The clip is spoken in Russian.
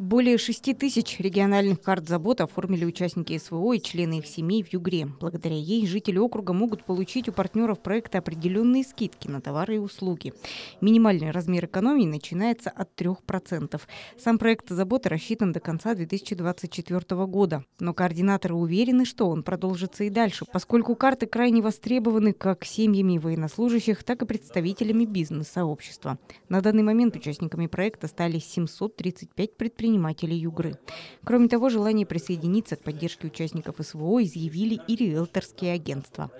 Более 6 тысяч региональных карт забот оформили участники СВО и члены их семей в Югре. Благодаря ей жители округа могут получить у партнеров проекта определенные скидки на товары и услуги. Минимальный размер экономии начинается от 3%. Сам проект заботы рассчитан до конца 2024 года. Но координаторы уверены, что он продолжится и дальше, поскольку карты крайне востребованы как семьями военнослужащих, так и представителями бизнес-сообщества. На данный момент участниками проекта стали 735 предпринимателей предпринимателей Югры. Кроме того, желание присоединиться к поддержке участников СВО изъявили и риэлторские агентства.